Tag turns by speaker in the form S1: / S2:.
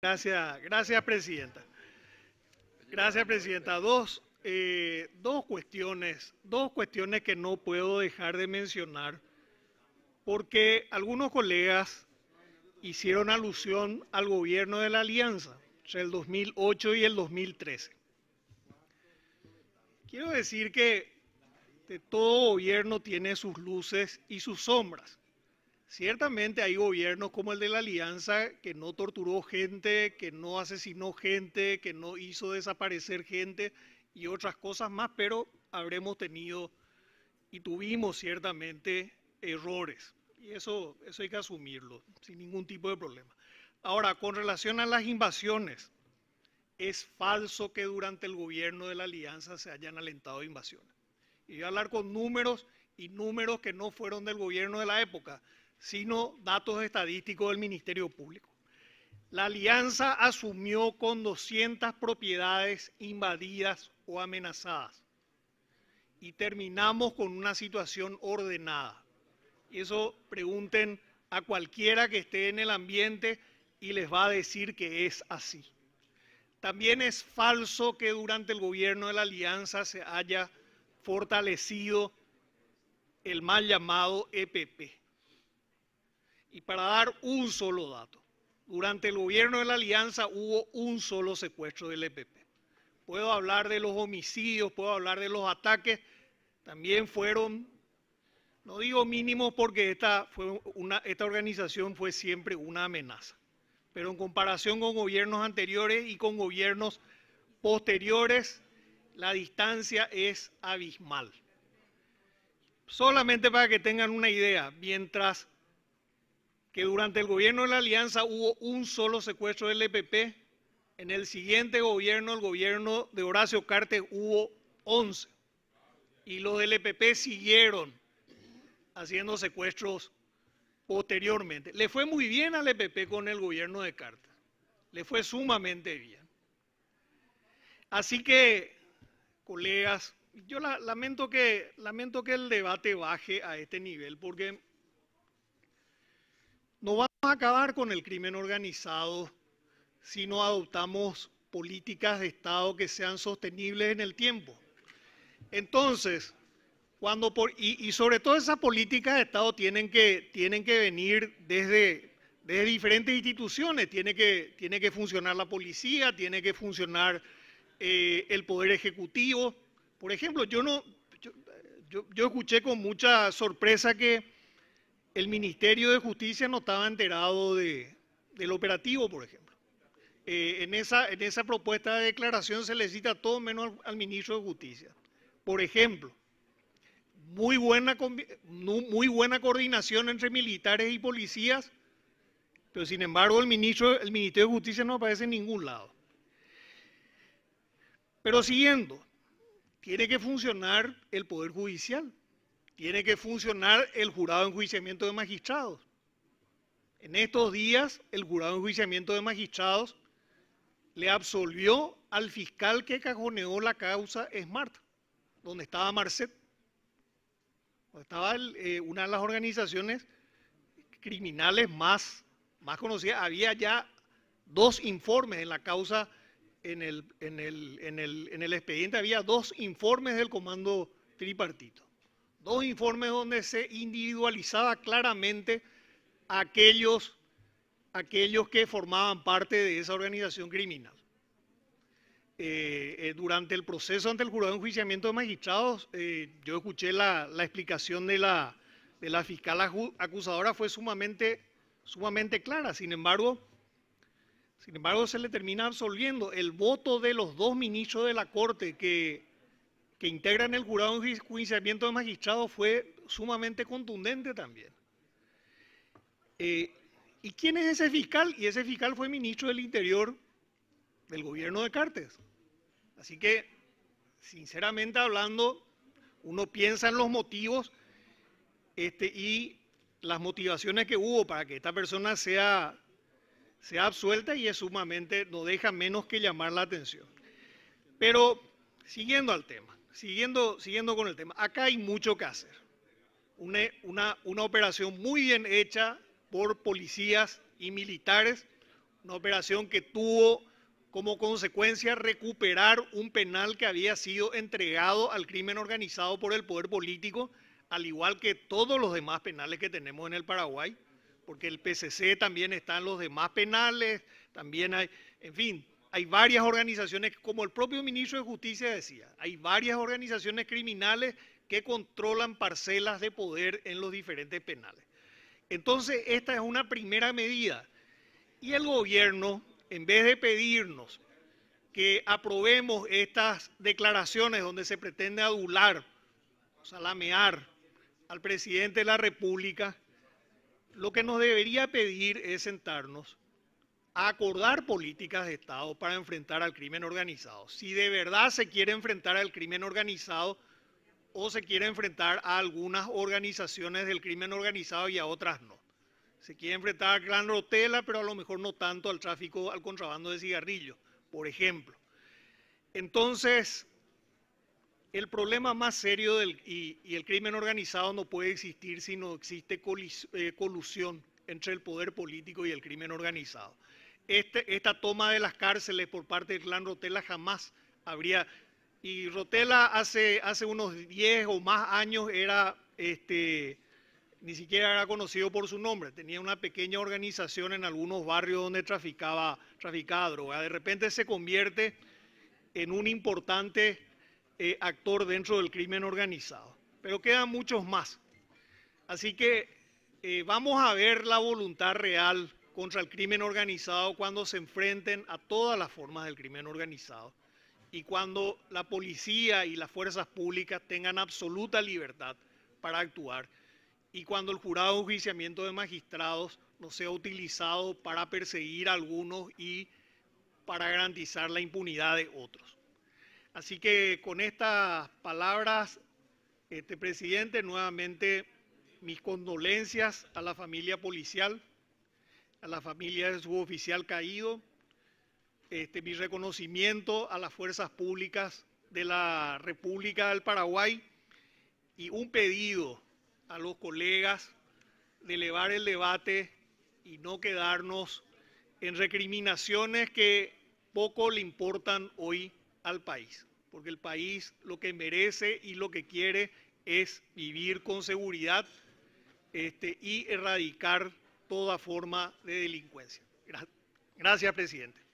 S1: Gracias, gracias presidenta. Gracias presidenta. Dos, eh, dos cuestiones, dos cuestiones que no puedo dejar de mencionar, porque algunos colegas hicieron alusión al gobierno de la alianza entre el 2008 y el 2013. Quiero decir que todo gobierno tiene sus luces y sus sombras. Ciertamente hay gobiernos como el de la Alianza que no torturó gente, que no asesinó gente, que no hizo desaparecer gente y otras cosas más, pero habremos tenido y tuvimos ciertamente errores. Y eso, hay que asumirlo, sin ningún tipo de problema. Ahora, con relación a las invasiones, es falso que durante el gobierno de la Alianza se hayan alentado invasiones. Y voy a hablar con números y números que no fueron del gobierno de la época, sino datos estadísticos del Ministerio Público. La alianza asumió con 200 propiedades invadidas o amenazadas y terminamos con una situación ordenada. Y eso pregunten a cualquiera que esté en el ambiente y les va a decir que es así. También es falso que durante el gobierno de la alianza se haya fortalecido el mal llamado EPP. Y para dar un solo dato, durante el gobierno de la Alianza hubo un solo secuestro del EPP. Puedo hablar de los homicidios, puedo hablar de los ataques, también fueron, no digo mínimos porque esta, organización fue siempre una amenaza, pero en comparación con gobiernos anteriores y con gobiernos posteriores, la distancia es abismal. Solamente para que tengan una idea, mientras que durante el gobierno de la Alianza hubo un solo secuestro del EPP. En el siguiente gobierno, el gobierno de Horacio Cartes, hubo 11. Y los del EPP siguieron haciendo secuestros posteriormente. Le fue muy bien al EPP con el gobierno de Cartes. Le fue sumamente bien. Así que, colegas, yo lamento, que, lamento que el debate baje a este nivel, porque no vamos a acabar con el crimen organizado si no adoptamos políticas de Estado que sean sostenibles en el tiempo. Entonces, cuando por, y, sobre todo esas políticas de Estado tienen que, tienen que venir desde, diferentes instituciones, tiene que, tiene que funcionar la policía, tiene que funcionar eh, el Poder Ejecutivo. Por ejemplo, yo, no, yo escuché con mucha sorpresa que el Ministerio de Justicia no estaba enterado del operativo, por ejemplo. Eh, en, esa, en esa propuesta de declaración se le cita todo menos al, ministro de Justicia. Por ejemplo, muy buena, muy buena coordinación entre militares y policías, pero sin embargo el, ministro, el Ministerio de Justicia no aparece en ningún lado. Pero siguiendo, tiene que funcionar el Poder Judicial tiene que funcionar el jurado de enjuiciamiento de magistrados. En estos días, el jurado de enjuiciamiento de magistrados le absolvió al fiscal que cajoneó la causa Smart, donde estaba Marcet, donde estaba eh, una de las organizaciones criminales más, más conocidas. Había ya dos informes en la causa, en el, en el, en el expediente había dos informes del comando tripartito. Dos informes donde se individualizaba claramente aquellos, aquellos que formaban parte de esa organización criminal. Eh, eh, durante el proceso ante el jurado de enjuiciamiento de magistrados, eh, yo escuché la, explicación de la, de la fiscal acusadora, fue sumamente, sumamente clara. Sin embargo, sin embargo, se le termina absolviendo. El voto de los dos ministros de la Corte que que integran el jurado un juiciamiento de magistrados fue sumamente contundente también. Eh, ¿Y quién es ese fiscal? Y ese fiscal fue ministro del Interior del gobierno de Cartes. Así que, sinceramente hablando, uno piensa en los motivos este, y las motivaciones que hubo para que esta persona sea, sea absuelta y es sumamente, no deja menos que llamar la atención. Pero, siguiendo al tema, siguiendo, siguiendo con el tema, acá hay mucho que hacer. Una, una, una operación muy bien hecha por policías y militares, una operación que tuvo como consecuencia recuperar un penal que había sido entregado al crimen organizado por el poder político, al igual que todos los demás penales que tenemos en el Paraguay, porque el PCC también está en los demás penales, también hay, en fin, hay varias organizaciones, como el propio ministro de Justicia decía, hay varias organizaciones criminales que controlan parcelas de poder en los diferentes penales. Entonces, esta es una primera medida. Y el gobierno, en vez de pedirnos que aprobemos estas declaraciones donde se pretende adular, o salamear al presidente de la República, lo que nos debería pedir es sentarnos acordar políticas de Estado para enfrentar al crimen organizado. Si de verdad se quiere enfrentar al crimen organizado o se quiere enfrentar a algunas organizaciones del crimen organizado y a otras no. Se quiere enfrentar a Gran Rotela, pero a lo mejor no tanto al tráfico, al contrabando de cigarrillos, por ejemplo. Entonces, el problema más serio del, y, el crimen organizado no puede existir si no existe eh, colusión entre el poder político y el crimen organizado. Este, esta toma de las cárceles por parte de clan Rotela jamás habría... Y Rotela hace, hace unos 10 o más años era, este, ni siquiera era conocido por su nombre, tenía una pequeña organización en algunos barrios donde traficaba, traficaba droga. De repente se convierte en un importante eh, actor dentro del crimen organizado, pero quedan muchos más. Así que eh, vamos a ver la voluntad real contra el crimen organizado cuando se enfrenten a todas las formas del crimen organizado y cuando la policía y las fuerzas públicas tengan absoluta libertad para actuar y cuando el jurado de juiciamiento de magistrados no sea utilizado para perseguir a algunos y para garantizar la impunidad de otros. Así que con estas palabras, este presidente, nuevamente mis condolencias a la familia policial a la familia de su oficial caído, este, mi reconocimiento a las fuerzas públicas de la República del Paraguay y un pedido a los colegas de elevar el debate y no quedarnos en recriminaciones que poco le importan hoy al país, porque el país lo que merece y lo que quiere es vivir con seguridad este, y erradicar toda forma de delincuencia. Gracias, presidente.